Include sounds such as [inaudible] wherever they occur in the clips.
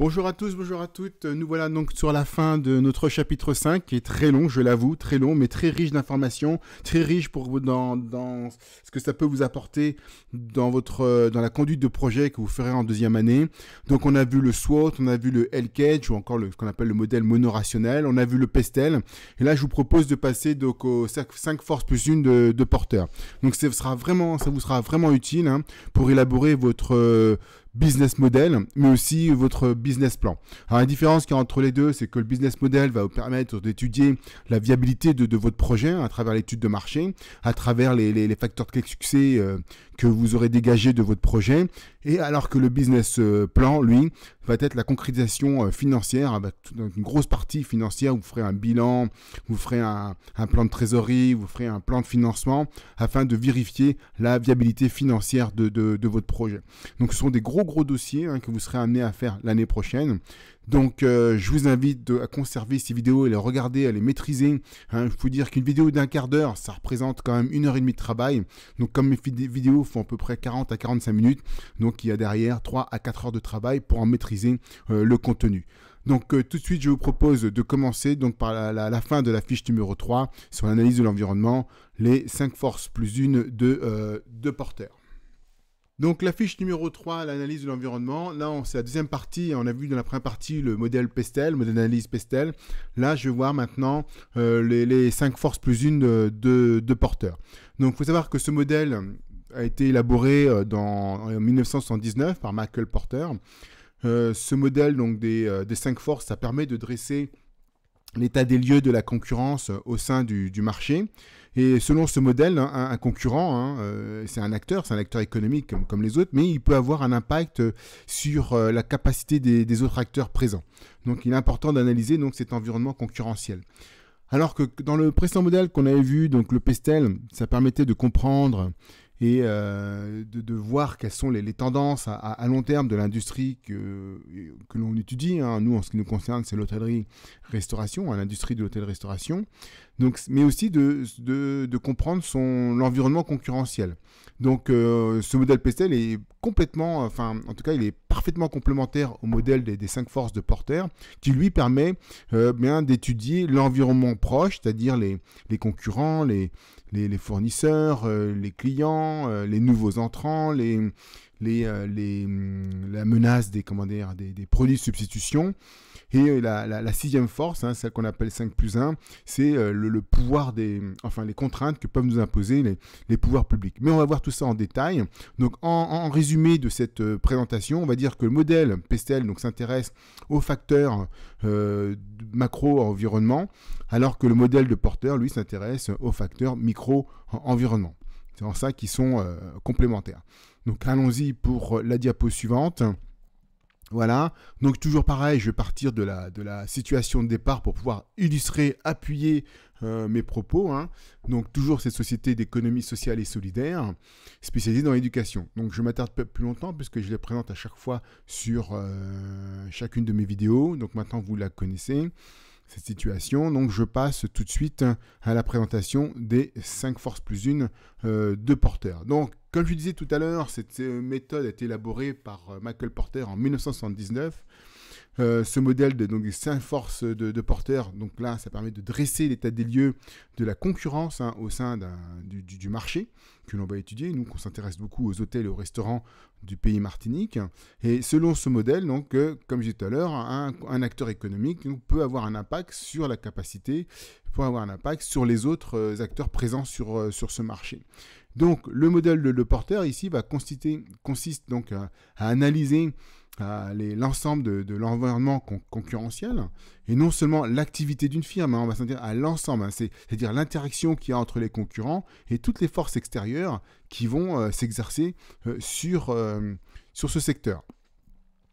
Bonjour à tous, bonjour à toutes. Nous voilà donc sur la fin de notre chapitre 5, qui est très long, je l'avoue, très long, mais très riche d'informations, très riche pour vous dans, ce que ça peut vous apporter dans votre euh, dans la conduite de projet que vous ferez en deuxième année. Donc on a vu le SWOT, on a vu le L-Cage ou encore le, ce qu'on appelle le modèle monorationnel, on a vu le Pestel. Et là, je vous propose de passer donc aux 5 forces plus une de, de porteur. Donc ça sera vraiment, ça vous sera vraiment utile hein, pour élaborer votre euh, business model, mais aussi votre business plan. Alors, la différence qu'il y a entre les deux, c'est que le business model va vous permettre d'étudier la viabilité de, votre projet à travers l'étude de marché, à travers les, les, facteurs de succès euh, que vous aurez dégagé de votre projet, et alors que le business euh, plan, lui, va être la concrétisation euh, financière, hein, avec bah, une grosse partie financière, vous ferez un bilan, vous ferez un, plan de trésorerie, vous ferez un plan de financement, afin de vérifier la viabilité financière de, votre projet. Donc ce sont des gros gros dossiers hein, que vous serez amené à faire l'année prochaine. Donc, euh, je vous invite à conserver ces vidéos et les regarder, à les maîtriser. Hein. Il je dire qu'une vidéo d'un quart d'heure, ça représente quand même une heure et demie de travail. Donc, comme mes vidéos font à peu près 40 à 45 minutes, donc il y a derrière 3 à 4 heures de travail pour en maîtriser euh, le contenu. Donc euh, tout de suite, je vous propose de commencer donc, par la, fin de la fiche numéro 3 sur l'analyse de l'environnement, les 5 forces plus une de, porteurs. de donc la fiche numéro 3, l'analyse de l'environnement. Là, c'est la deuxième partie. On a vu dans la première partie le modèle Pestel, modèle d'analyse Pestel. Là, je vais voir maintenant euh, les, les, 5 forces plus une de, Porter. Donc il faut savoir que ce modèle a été élaboré euh, en 1979 par Michael Porter. Euh, ce modèle donc des, des, 5 forces, ça permet de dresser l'état des lieux de la concurrence au sein du marché. Et selon ce modèle, hein, un, concurrent, hein, euh, c'est un acteur, c'est un acteur économique comme, les autres, mais il peut avoir un impact euh, sur euh, la capacité des, autres acteurs présents. Donc il est important d'analyser donc, cet environnement concurrentiel. Alors que dans le précédent modèle qu'on avait vu, donc le Pestel, ça permettait de comprendre et de, voir quelles sont les, tendances à, long terme de l'industrie que, l'on étudie. Hein. Nous, en ce qui nous concerne, c'est l'hôtellerie-restauration, l'industrie de l'hôtel-restauration. Donc, mais aussi de, de, comprendre son l'environnement concurrentiel. Donc, euh, ce modèle Pestel est complètement, enfin, en tout cas, il est parfaitement complémentaire au modèle des, cinq forces de Porter, qui lui permet euh, bien d'étudier l'environnement proche, c'est-à-dire les, les concurrents, les, les, fournisseurs, euh, les clients, les nouveaux entrants, les, les, les, hum, la menace des, comment des, des produits de substitution. Et euh, la, sixième force, hein, celle qu'on appelle 5 plus 1, c'est euh, le, pouvoir des, enfin les contraintes que peuvent nous imposer les, pouvoirs publics. Mais on va voir tout ça en détail. Donc en, résumé de cette euh, présentation, on va dire que le modèle PESTEL s'intéresse aux facteurs macro-environnement, alors que le modèle de Porter, lui, s'intéresse aux facteurs micro-environnement. C'est en ça qu'ils sont complémentaires. Donc allons-y pour la diapo suivante. Voilà, donc toujours pareil, je vais partir de la, situation de départ pour pouvoir illustrer, appuyer euh, mes propos. Hein. Donc toujours cette société d'économie sociale et solidaire spécialisée dans l'éducation. Donc je m'attarde plus longtemps puisque je les présente à chaque fois sur euh, chacune de mes vidéos. Donc maintenant vous la connaissez, cette situation. Donc je passe tout de suite à la présentation des 5 forces plus une euh, de porteurs. Donc comme je disais tout à l'heure, cette euh, méthode a été élaborée par euh, Michael Porter en 1979. Euh, ce modèle de donc, forces de, Porter, donc là, ça permet de dresser l'état des lieux de la concurrence hein, au sein du, marché que l'on va étudier. Nous, on s'intéresse beaucoup aux hôtels et aux restaurants du pays Martinique. Et selon ce modèle, donc, comme je disais tout à l'heure, un, acteur économique peut avoir un impact sur la capacité, peut avoir un impact sur les autres acteurs présents sur, sur ce marché. Donc le modèle de, porteur Porter ici va consister, consiste donc à, analyser l'ensemble de, l'environnement concurrentiel et non seulement l'activité d'une firme, hein, on va s'intéresser à l'ensemble, hein, c'est-à-dire l'interaction qu'il y a entre les concurrents et toutes les forces extérieures qui vont euh, s'exercer euh, sur, euh, sur ce secteur.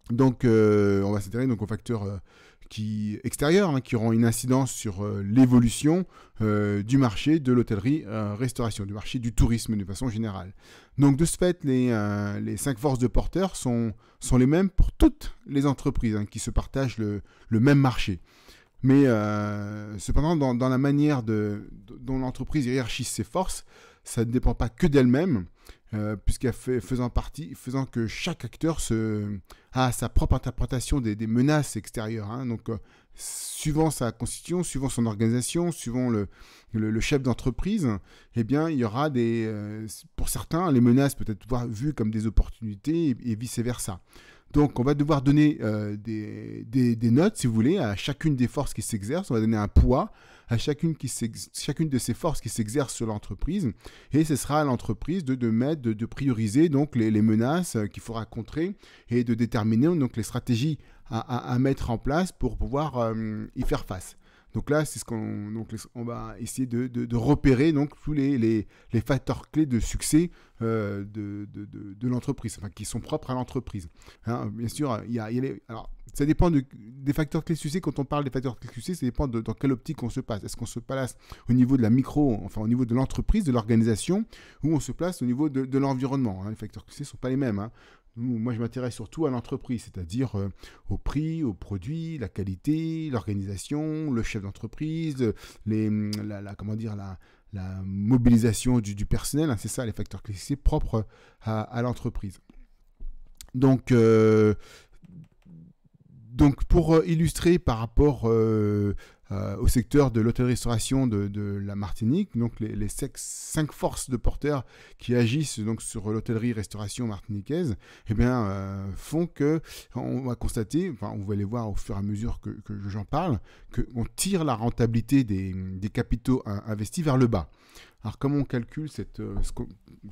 Donc on va s'intéresser donc aux facteurs qui, hein, qui auront une incidence sur euh, l'évolution euh, du marché de l'hôtellerie-restauration, euh, du marché du tourisme de façon générale. Donc de ce fait, les, cinq forces de porteurs sont, sont, les mêmes pour toutes les entreprises hein, qui se partagent le, même marché. Mais cependant, dans, la manière de, dont l'entreprise hiérarchise ses forces, ça ne dépend pas que d'elle-même, euh, puisqu'elle fait, faisant partie, faisant que chaque acteur a sa propre interprétation des, menaces extérieures. Hein. donc, euh, suivant sa constitution, suivant son organisation, suivant le, chef d'entreprise, eh bien, il y aura des, euh, pour certains, les menaces peut-être vues comme des opportunités et, vice versa. Donc, on va devoir donner des, des notes, si vous voulez, à chacune des forces qui s'exercent. On va donner un poids à chacune, de ces forces qui s'exercent sur l'entreprise. Et ce sera à l'entreprise de, de mettre, de, prioriser donc les, menaces euh, qu'il faudra contrer et de déterminer donc les stratégies à, mettre en place pour pouvoir euh, y faire face. Donc là, c'est ce qu'on donc on va essayer de, repérer donc tous les, facteurs clés de succès euh, de, l'entreprise, enfin qui sont propres à l'entreprise. Hein. bien sûr, il y a, alors ça dépend des facteurs clés de succès. Quand on parle des facteurs clés de succès, ça dépend dans quelle optique on se passe. Est-ce qu'on se place au niveau de la micro, enfin au niveau de l'entreprise, de l'organisation, ou on se place au niveau de, l'environnement. Hein. les facteurs clés ne sont pas les mêmes. Hein moi, je m'intéresse surtout à l'entreprise, c'est-à-dire euh, au prix, au produit, la qualité, l'organisation, le chef d'entreprise, la, comment dire, la, mobilisation du, personnel. Hein, c'est ça, les facteurs clés, c'est propre à, l'entreprise. Donc, euh, donc pour illustrer par rapport euh, euh, au secteur de l'hôtellerie-restauration de la Martinique, donc les, cinq forces de porteurs qui agissent donc sur l'hôtellerie-restauration martiniquaise, eh bien, euh, font que on va constater, enfin, on va les voir au fur et à mesure que, j'en parle, qu'on tire la rentabilité des, des capitaux investis vers le bas. Alors comment on calcule cette, euh,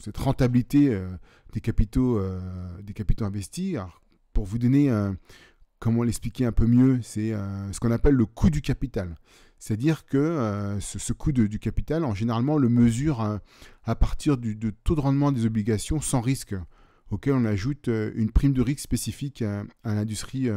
cette rentabilité des capitaux, des capitaux investis Alors, Pour vous donner comment l'expliquer un peu mieux C'est euh, ce qu'on appelle le coût du capital. C'est-à-dire que euh, ce, coût du capital, en généralement, le mesure euh, à, partir du taux de rendement des obligations sans risque, auquel on ajoute une prime de risque spécifique à, l'industrie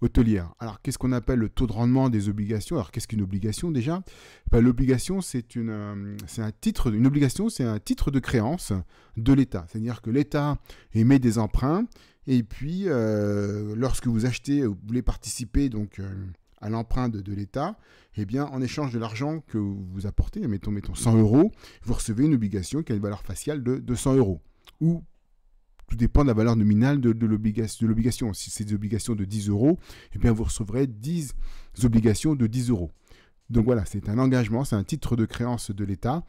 hôtelière. Alors, qu'est-ce qu'on appelle le taux de rendement des obligations Alors, qu'est-ce qu'une obligation déjà ben, L'obligation, c'est une, c'est un titre. Une obligation, c'est un titre de créance de l'État. C'est-à-dire que l'État émet des emprunts et puis, euh, lorsque vous achetez, vous voulez participer donc euh, à l'empreinte de, l'État, eh bien, en échange de l'argent que vous apportez, mettons, mettons 100 euros, vous recevez une obligation qui a une valeur faciale de 200 euros. Ou tout dépend de la valeur nominale de, l'obligation. Si c'est des obligations de 10 euros, eh bien, vous recevrez 10 obligations de 10 euros. Donc voilà, c'est un engagement, c'est un titre de créance de l'État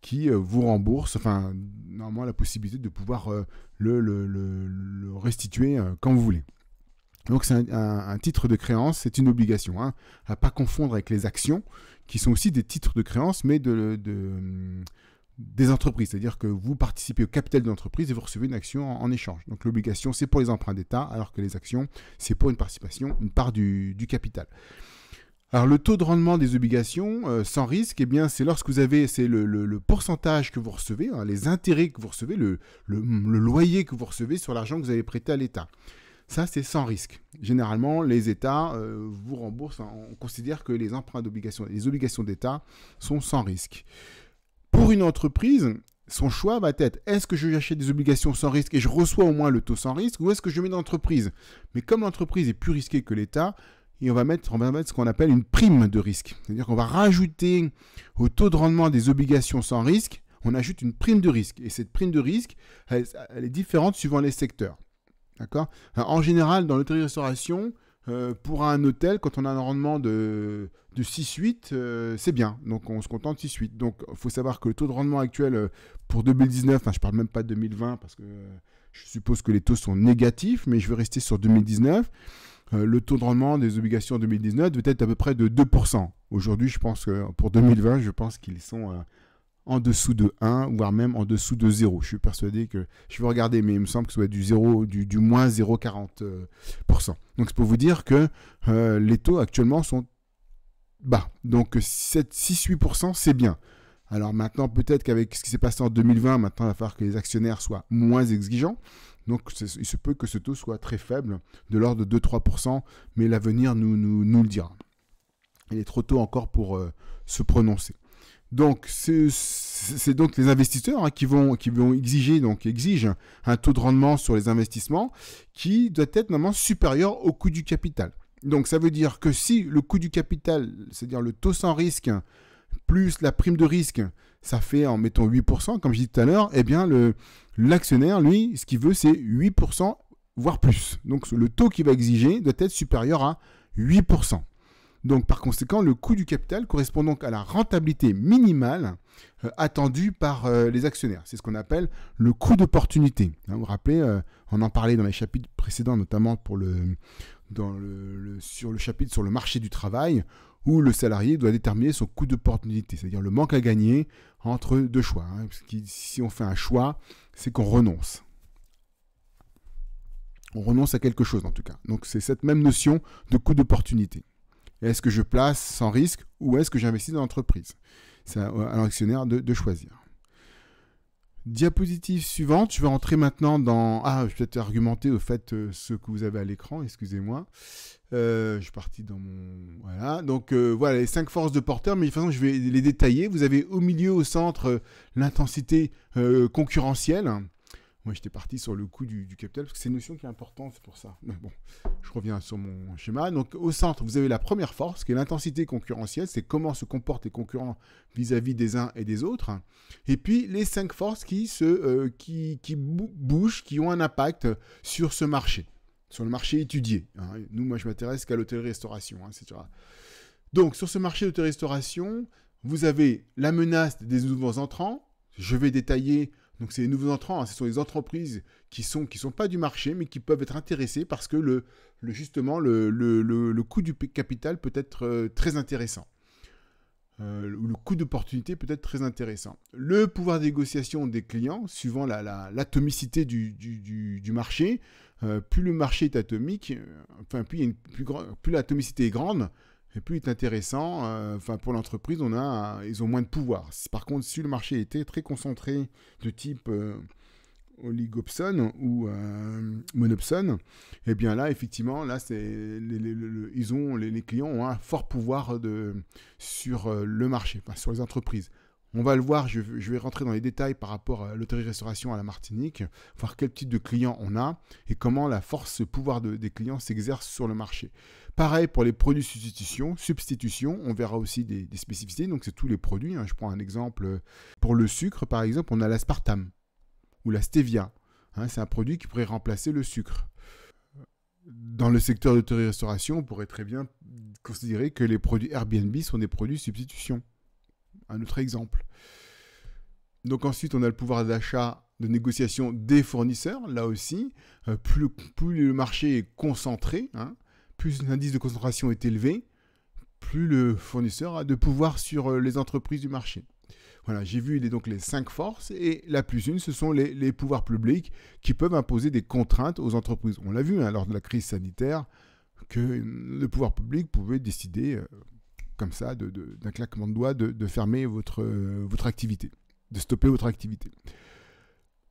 qui euh, vous rembourse, enfin, normalement, la possibilité de pouvoir euh, le, restituer euh, quand vous voulez. Donc c'est un, titre de créance, c'est une obligation, hein, à pas confondre avec les actions, qui sont aussi des titres de créance, mais de, des entreprises. C'est-à-dire que vous participez au capital de l'entreprise et vous recevez une action en, échange. Donc l'obligation, c'est pour les emprunts d'État, alors que les actions, c'est pour une participation, une part du capital. Alors le taux de rendement des obligations euh, sans risque, eh bien c'est lorsque vous avez c'est le, pourcentage que vous recevez, hein, les intérêts que vous recevez, le, loyer que vous recevez sur l'argent que vous avez prêté à l'État. Ça, c'est sans risque. Généralement, les États euh, vous remboursent. Hein, on considère que les emprunts d'obligations, les obligations d'État sont sans risque. Pour une entreprise, son choix va être est-ce que je acheter des obligations sans risque et je reçois au moins le taux sans risque ou est-ce que je mets dans l'entreprise Mais comme l'entreprise est plus risquée que l'État, et on va mettre, ce qu'on appelle une prime de risque. C'est-à-dire qu'on va rajouter au taux de rendement des obligations sans risque, on ajoute une prime de risque. Et cette prime de risque, elle, est différente suivant les secteurs. D'accord En général, dans l'hôtellerie-restauration, euh, pour un hôtel, quand on a un rendement de, de 6-8, euh, c'est bien. Donc on se contente de 6-8. Donc il faut savoir que le taux de rendement actuel euh, pour 2019, je ne parle même pas de 2020 parce que je suppose que les taux sont négatifs, mais je vais rester sur 2019. Euh, le taux de rendement des obligations 2019 va être à peu près de 2%. Aujourd'hui, je pense que pour 2020, je pense qu'ils sont euh, en dessous de 1, voire même en dessous de 0. Je suis persuadé que, je vais regarder, mais il me semble que ce soit du, 0, du, moins 0,40%. Euh, Donc c'est pour vous dire que les taux actuellement sont bas. Donc 6-8%, c'est bien. Alors maintenant, peut-être qu'avec ce qui s'est passé en 2020, maintenant, il va falloir que les actionnaires soient moins exigeants. Donc il se peut que ce taux soit très faible, de l'ordre de 2-3%, mais l'avenir nous, le dira. Il est trop tôt encore pour euh, se prononcer. Donc, c'est donc les investisseurs hein, qui, vont, qui vont exiger, donc exigent un taux de rendement sur les investissements qui doit être normalement supérieur au coût du capital. Donc, ça veut dire que si le coût du capital, c'est-à-dire le taux sans risque, plus la prime de risque, ça fait en mettant 8%, comme je disais tout à l'heure, eh bien le, l'actionnaire, lui, ce qu'il veut, c'est 8%, voire plus. Donc le taux qu'il va exiger doit être supérieur à 8%. Donc par conséquent, le coût du capital correspond donc à la rentabilité minimale euh, attendue par euh, les actionnaires. C'est ce qu'on appelle le coût d'opportunité. Hein, vous vous rappelez, euh, on en parlait dans les chapitres précédents, notamment pour le, dans sur le chapitre sur le marché du travail, où le salarié doit déterminer son coût d'opportunité, c'est-à-dire le manque à gagner entre deux choix. Hein, si on fait un choix, c'est qu'on renonce. On renonce à quelque chose en tout cas. Donc c'est cette même notion de coût d'opportunité. Est-ce que je place sans risque ou est-ce que j'investis dans l'entreprise C'est à l'actionnaire de choisir. Diapositive suivante, je vais entrer maintenant dans... Ah, je vais peut-être argumenter au fait euh, ce que vous avez à l'écran, excusez-moi. Euh, je suis parti dans mon... Voilà, donc euh, voilà les cinq forces de porteur, mais de toute façon je vais les détailler. Vous avez au milieu, au centre, l'intensité concurrentielle. Moi, j'étais parti sur le coût du, capital, parce que c'est une notion qui est importante, c'est pour ça. Mais bon, je reviens sur mon schéma. Donc, au centre, vous avez la première force, qui est l'intensité concurrentielle, c'est comment se comportent les concurrents vis-à-vis des uns et des autres. Et puis, les cinq forces qui, se, euh, qui, qui bougent, qui ont un impact sur ce marché, sur le marché étudié. Hein. Nous, moi, je m'intéresse qu'à l'hôtellerie-restauration, hein, etc. Donc, sur ce marché d'hôtellerie-restauration, vous avez la menace des nouveaux entrants. Je vais détailler donc c'est les nouveaux entrants, hein. ce sont les entreprises qui sont sont pas du marché mais qui peuvent être intéressées parce que le, justement le, coût du capital peut être euh, très intéressant. Euh, le coût d'opportunité peut être très intéressant. Le pouvoir de négociation des clients, suivant l'atomicité du, marché, euh, plus le marché est atomique, euh, enfin plus, plus, plus l'atomicité est grande, et puis, il est intéressant. Euh, enfin, pour l'entreprise, on a, ils ont moins de pouvoir. Par contre, si le marché était très concentré de type euh, ou euh, Monopson, et eh bien là, effectivement, là, c'est les, ont les, clients ont un fort pouvoir de sur euh, le marché, sur les entreprises. On va le voir, je, vais rentrer dans les détails par rapport à l'hôtellerie-restauration à la Martinique, voir quel type de clients on a et comment la force, le pouvoir des clients s'exerce sur le marché. Pareil pour les produits substitution, substitution, on verra aussi des, spécificités, donc c'est tous les produits. Hein. Je prends un exemple, euh, pour le sucre par exemple, on a l'aspartame ou la stevia. Hein, c'est un produit qui pourrait remplacer le sucre dans le secteur de restauration on pourrait très bien considérer que les produits Airbnb sont des produits substitution un autre exemple. Donc ensuite, on a le pouvoir d'achat de négociation des fournisseurs, là aussi. Euh, plus, le marché est concentré, hein, plus l'indice de concentration est élevé, plus le fournisseur a de pouvoir sur euh, les entreprises du marché. Voilà, j'ai vu les, donc les cinq forces et la plus une, ce sont les, pouvoirs publics qui peuvent imposer des contraintes aux entreprises. On l'a vu hein, lors de la crise sanitaire que euh, le pouvoir public pouvait décider comme ça, d'un claquement de doigts, de, fermer votre, euh, votre activité, de stopper votre activité.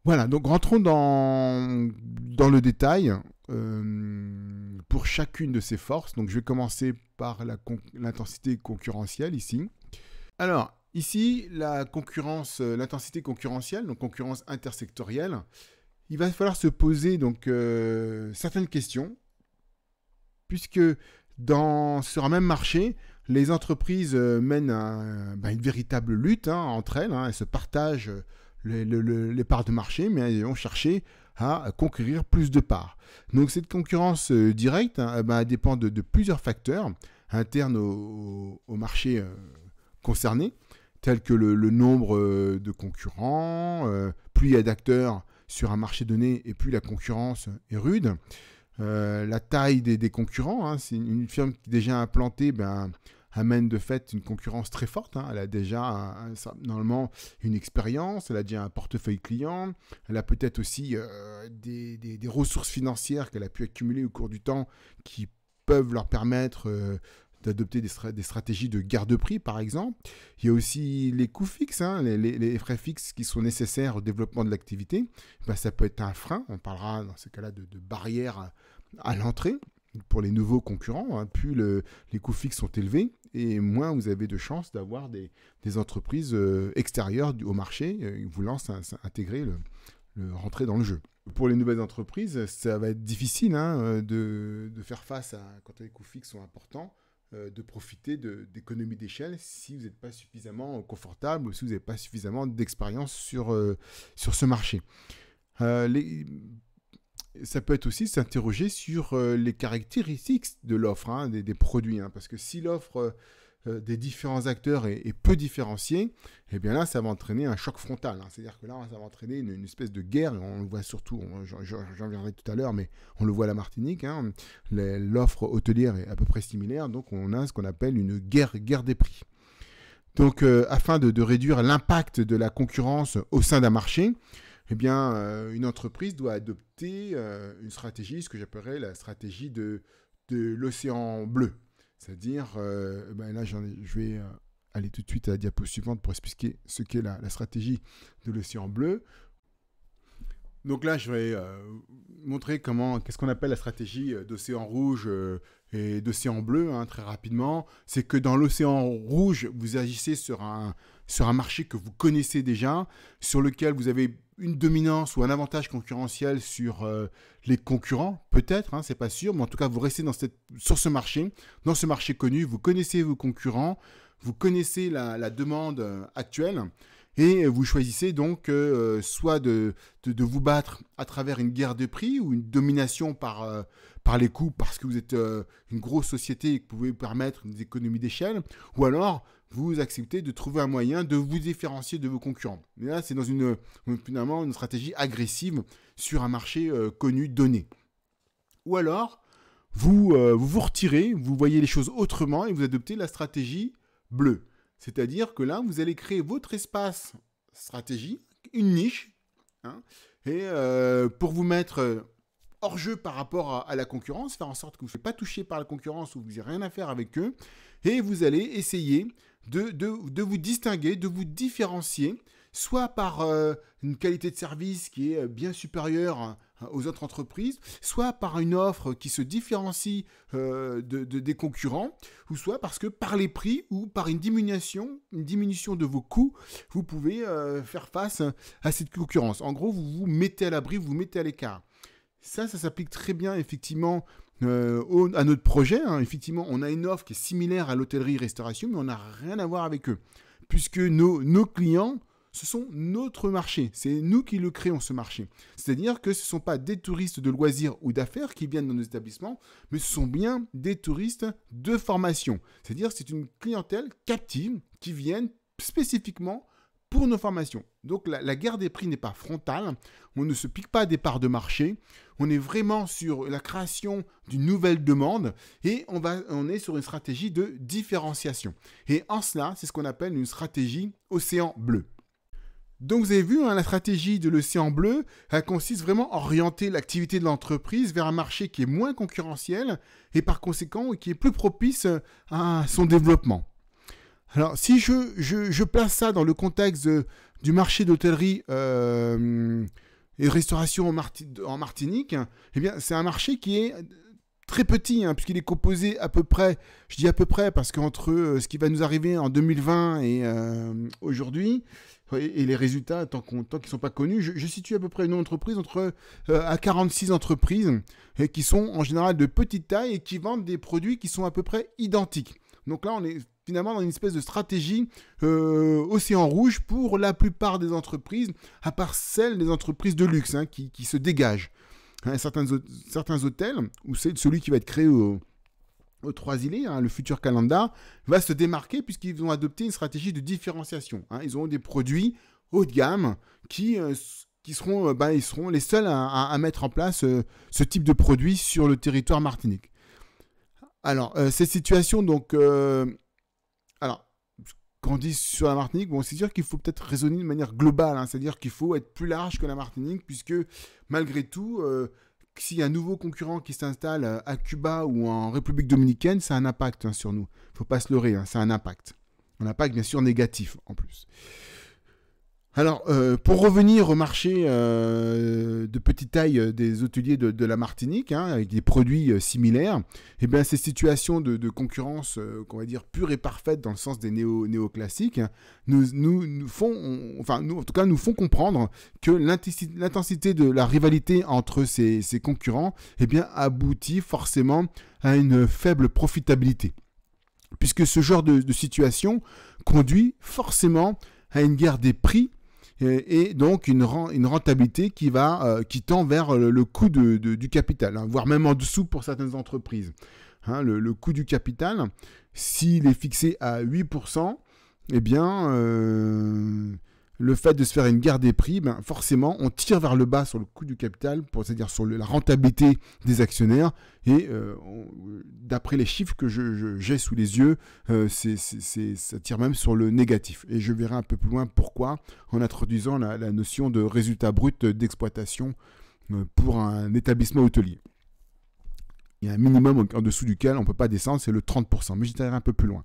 Voilà, donc rentrons dans, dans le détail euh, pour chacune de ces forces. Donc je vais commencer par l'intensité concurrentielle ici. Alors, ici, la concurrence, euh, l'intensité concurrentielle, donc concurrence intersectorielle, il va falloir se poser donc certaines questions, puisque dans ce même marché, les entreprises euh, mènent ben, une véritable lutte hein, entre elles. elles hein, se partagent euh, les, parts de marché, mais elles vont chercher à conquérir plus de parts. Donc cette concurrence euh, directe hein, eh ben, dépend de, plusieurs facteurs internes au, marché concerné, tels que le, nombre de concurrents, plus il y a d'acteurs sur un marché donné et plus la concurrence est rude. Euh, la taille des, concurrents. Hein, c'est une, firme qui est déjà implantée, ben, amène de fait une concurrence très forte. Hein. Elle a déjà normalement une expérience, elle a déjà un portefeuille client, elle a peut-être aussi euh, des, ressources financières qu'elle a pu accumuler au cours du temps qui peuvent leur permettre euh, d'adopter des, stratégies de garde-prix, par exemple. Il y a aussi les coûts fixes, hein, les, frais fixes qui sont nécessaires au développement de l'activité. Ben, ça peut être un frein, on parlera dans ces cas-là de, barrières à, l'entrée pour les nouveaux concurrents, hein. plus les coûts fixes sont élevés et moins vous avez de chances d'avoir des, entreprises euh, extérieures au marché euh, voulant s'intégrer, intégrer le, rentrer dans le jeu. Pour les nouvelles entreprises, ça va être difficile hein, euh, de, faire face quand les coûts fixes sont importants euh, de profiter d'économies d'échelle si vous n'êtes pas suffisamment confortable ou si vous n'avez pas suffisamment d'expérience sur, euh, sur ce marché. Euh, les, ça peut être aussi s'interroger sur les caractéristiques de l'offre hein, des, produits, hein, parce que si l'offre euh, des différents acteurs et peu différenciés, eh bien là, ça va entraîner un choc frontal. Hein. C'est-à-dire que là, ça va entraîner une, espèce de guerre. On le voit surtout, j'en viendrai tout à l'heure, mais on le voit à la Martinique. Hein. L'offre hôtelière est à peu près similaire. Donc, on a ce qu'on appelle une guerre, guerre des prix. Donc, euh, afin de, réduire l'impact de la concurrence au sein d'un marché, eh bien, euh, une entreprise doit adopter une stratégie, ce que j'appellerais la stratégie de l'océan bleu. C'est-à-dire, euh, ben là, je vais euh, aller tout de suite à la diapo suivante pour expliquer ce qu'est la stratégie de l'océan bleu. Donc là, je vais euh, montrer comment, qu'est-ce qu'on appelle la stratégie euh, d'océan rouge euh, et d'océan bleu, hein, très rapidement. C'est que dans l'océan rouge, vous agissez sur un, sur un marché que vous connaissez déjà, sur lequel vous avez une dominance ou un avantage concurrentiel sur les concurrents, peut-être, hein, c'est pas sûr, mais en tout cas, vous restez dans cette, sur ce marché, dans ce marché connu, vous connaissez vos concurrents, vous connaissez la demande actuelle, et vous choisissez donc euh, soit de, vous battre à travers une guerre de prix ou une domination par, euh, par les coûts parce que vous êtes euh, une grosse société et que vous pouvez permettre des économies d'échelle, ou alors vous acceptez de trouver un moyen de vous différencier de vos concurrents. Mais là, c'est dans une, finalement une stratégie agressive sur un marché connu donné. Ou alors, vous vous retirez, vous voyez les choses autrement et vous adoptez la stratégie bleue. C'est-à-dire que là, vous allez créer votre espace stratégie, une niche, hein, et euh, pour vous mettre hors jeu par rapport à, la concurrence, faire en sorte que vous ne soyez pas touché par la concurrence ou que vous n'ayez rien à faire avec eux, et vous allez essayer de, de, vous distinguer, de vous différencier, soit par euh, une qualité de service qui est euh, bien supérieure Hein, aux autres entreprises, soit par une offre qui se différencie euh, de, des concurrents, ou soit parce que par les prix ou par une diminution, une diminution de vos coûts, vous pouvez euh, faire face à cette concurrence. En gros, vous vous mettez à l'abri, vous vous mettez à l'écart. Ça, ça s'applique très bien effectivement euh, à notre projet. Hein. Effectivement, on a une offre qui est similaire à l'hôtellerie-restauration, mais on n'a rien à voir avec eux puisque nos, clients ce sont notre marché. C'est nous qui le créons, ce marché. C'est-à-dire que ce ne sont pas des touristes de loisirs ou d'affaires qui viennent dans nos établissements, mais ce sont bien des touristes de formation. C'est-à-dire c'est une clientèle captive qui vient spécifiquement pour nos formations. Donc la, guerre des prix n'est pas frontale, on ne se pique pas des parts de marché, on est vraiment sur la création d'une nouvelle demande et on est sur une stratégie de différenciation. Et en cela, c'est ce qu'on appelle une stratégie océan bleu. Donc vous avez vu, hein, la stratégie de l'océan bleu, elle consiste vraiment à orienter l'activité de l'entreprise vers un marché qui est moins concurrentiel et par conséquent qui est plus propice euh, à son développement. Alors si je, place ça dans le contexte du marché d'hôtellerie euh, et restauration en, Martinique, eh bien c'est un marché qui est très petit, hein, puisqu'il est composé à peu près, je dis à peu près, parce qu'entre euh, ce qui va nous arriver en 2020 et aujourd'hui, et, les résultats, tant, qu'ils ne sont pas connus, je, situe à peu près une entreprise entre euh, à 46 entreprises qui sont en général de petite taille et qui vendent des produits qui sont à peu près identiques. Donc là, on est finalement dans une espèce de stratégie euh, océan rouge pour la plupart des entreprises, à part celles des entreprises de luxe hein, qui, se dégagent. Hein, certains, certains hôtels, ou c'est celui qui va être créé au aux trois îlets, hein, le futur calendar, va se démarquer puisqu'ils ont adopté une stratégie de différenciation. Hein. Ils ont des produits haut de gamme qui, euh, qui seront, euh, bah, ils seront les seuls à, mettre en place euh, ce type de produit sur le territoire martinique. Alors, cette situation, donc, alors, quand on dit sur la Martinique, bon, c'est sûr qu'il faut peut-être raisonner de manière globale, hein. c'est-à-dire qu'il faut être plus large que la Martinique, puisque malgré tout, euh, a un nouveau concurrent qui s'installe euh, à Cuba ou en République dominicaine, ça a un impact hein, sur nous. Il ne faut pas se leurrer, hein, ça a un impact. Un impact bien sûr négatif en plus. Alors, euh, pour revenir au marché euh, de petite taille euh, des hôteliers de, la Martinique, hein, avec des produits similaires, eh bien, ces situations de, concurrence, qu'on va dire, pure et parfaite dans le sens des néo, néoclassiques, hein, nous, nous, font, enfin, nous, en tout cas, nous font comprendre que l'intensité de la rivalité entre ces, concurrents eh bien, aboutit forcément à une faible profitabilité. Puisque ce genre de situation conduit forcément à une guerre des prix euh, et, donc une, une, rentabilité qui, va, euh, qui tend vers euh, le, coût de, du capital, hein, voire même en dessous pour certaines entreprises. Hein, le, coût du capital, s'il est fixé à 8%, eh bien, le fait de se faire une guerre des prix, ben forcément, on tire vers le bas sur le coût du capital, c'est-à-dire sur la rentabilité des actionnaires. Et euh, d'après les chiffres que j'ai je, sous les yeux, euh, c'est ça tire même sur le négatif. Et je verrai un peu plus loin pourquoi, en introduisant la, notion de résultat brut d'exploitation euh, pour un établissement hôtelier. Il y a un minimum en, dessous duquel on ne peut pas descendre, c'est le 30%. Mais j'y un peu plus loin.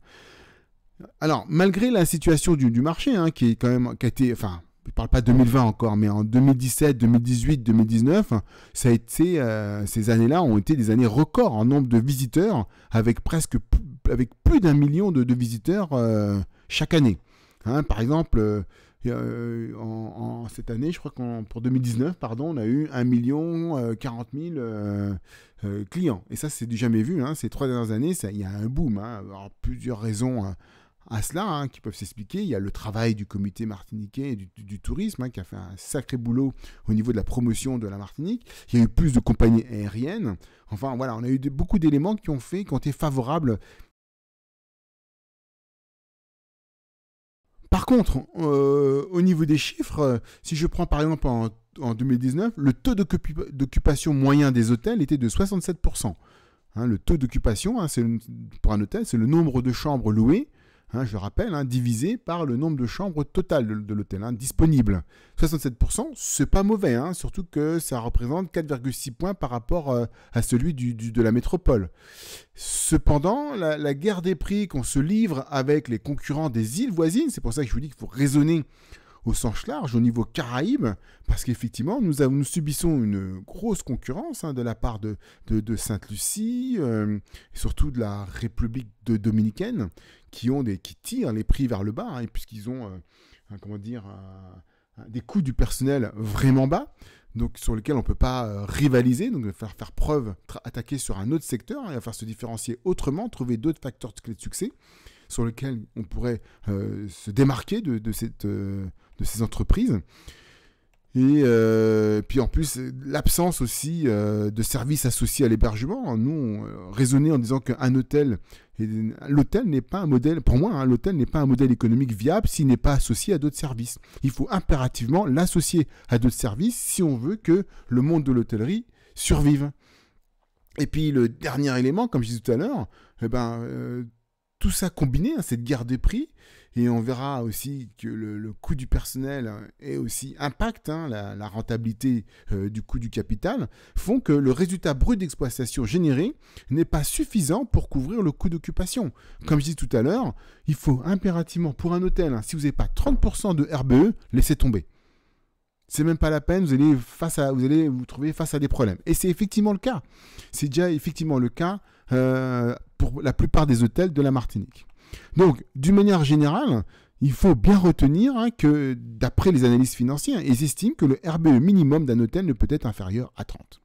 Alors, malgré la situation du, marché, hein, qui est quand même, qui a été, enfin, je ne parle pas de 2020 encore, mais en 2017, 2018, 2019, ça a été, euh, ces années-là ont été des années records en nombre de visiteurs, avec presque avec plus d'un million de, visiteurs euh, chaque année. Hein, par exemple, euh, en, cette année, je crois qu'en pour 2019, pardon, on a eu 1 million 40 000 clients. Et ça, c'est jamais vu. Hein. ces trois dernières années, il y a un boom. plusieurs raisons à cela hein, qui peuvent s'expliquer. Il y a le travail du comité martiniquais et du, tourisme hein, qui a fait un sacré boulot au niveau de la promotion de la Martinique. Il y a eu plus de compagnies aériennes. Enfin voilà, on a eu beaucoup d'éléments qui ont fait, été favorables. Par contre, euh, au niveau des chiffres, si je prends par exemple en, 2019, le taux d'occupation moyen des hôtels était de 67%. Hein, le taux d'occupation, pour un hôtel, c'est le nombre de chambres louées Hein, je rappelle, hein, divisé par le nombre de chambres totales de, l'hôtel hein, disponibles. 67%, c'est pas mauvais, surtout que ça représente 4,6 points par rapport euh, à celui de la métropole. Cependant, la, la guerre des prix qu'on se livre avec les concurrents des îles voisines, c'est pour ça que je vous dis qu'il faut raisonner au sens large, au niveau Caraïbes, parce qu'effectivement, nous, subissons une grosse concurrence hein, de la part de, Sainte-Lucie, euh, et surtout de la République dominicaine, qui, ont des, qui tirent les prix vers le bas, et hein, puisqu'ils ont, euh, comment dire, des coûts du personnel vraiment bas donc sur lesquels on ne peut pas euh, rivaliser, donc faire, faire preuve, attaquer sur un autre secteur, hein, et faire se différencier autrement, trouver d'autres facteurs clés de succès sur lequel on pourrait euh, se démarquer de, cette, euh, de ces entreprises. Et euh, puis en plus, l'absence aussi de services associés à l'hébergement. Nous, on raisonnait en disant qu'un hôtel, l'hôtel n'est pas un modèle, pour moi, hein, l'hôtel n'est pas un modèle économique viable s'il n'est pas associé à d'autres services. Il faut impérativement l'associer à d'autres services si on veut que le monde de l'hôtellerie survive. Et puis le dernier élément, comme je disais tout à l'heure, eh ben, tout ça combiné, hein, cette guerre des prix, et on verra aussi que le, coût du personnel hein, et aussi impact, hein, la, rentabilité euh, du coût du capital, font que le résultat brut d'exploitation généré n'est pas suffisant pour couvrir le coût d'occupation. Comme je disais tout à l'heure, il faut impérativement pour un hôtel, si vous n'avez pas 30% de RBE, laissez tomber. C'est même pas la peine, vous allez, face à, vous allez vous trouver face à des problèmes. Et c'est effectivement le cas. C'est déjà effectivement le cas euh, pour la plupart des hôtels de la Martinique. Donc, d'une manière générale, il faut bien retenir hein, que, d'après les analyses financières, ils estiment que le RBE minimum d'un hôtel ne peut être inférieur à 30.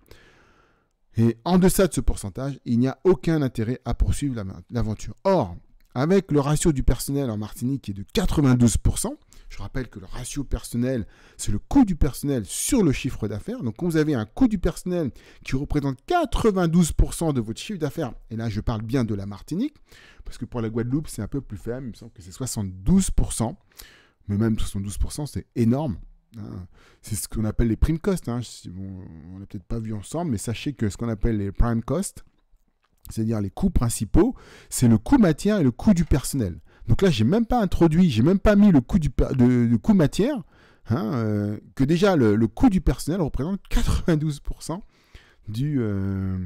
Et en deçà de ce pourcentage, il n'y a aucun intérêt à poursuivre l'aventure. Or, avec le ratio du personnel en Martinique qui est de 92%, je rappelle que le ratio personnel, c'est le coût du personnel sur le chiffre d'affaires. Donc, quand vous avez un coût du personnel qui représente 92% de votre chiffre d'affaires, et là, je parle bien de la Martinique, parce que pour la Guadeloupe, c'est un peu plus faible, il me semble que c'est 72%, mais même 72%, c'est énorme. Hein. C'est ce qu'on appelle les prime costs. Hein. on n'a peut-être pas vu ensemble, mais sachez que ce qu'on appelle les prime costs, c'est-à-dire les coûts principaux, c'est le coût maintien et le coût du personnel. Donc là, j'ai même pas introduit, j'ai même pas mis le coût, du, coût matière, hein, euh, que déjà le, coût du personnel représente 92% du, euh,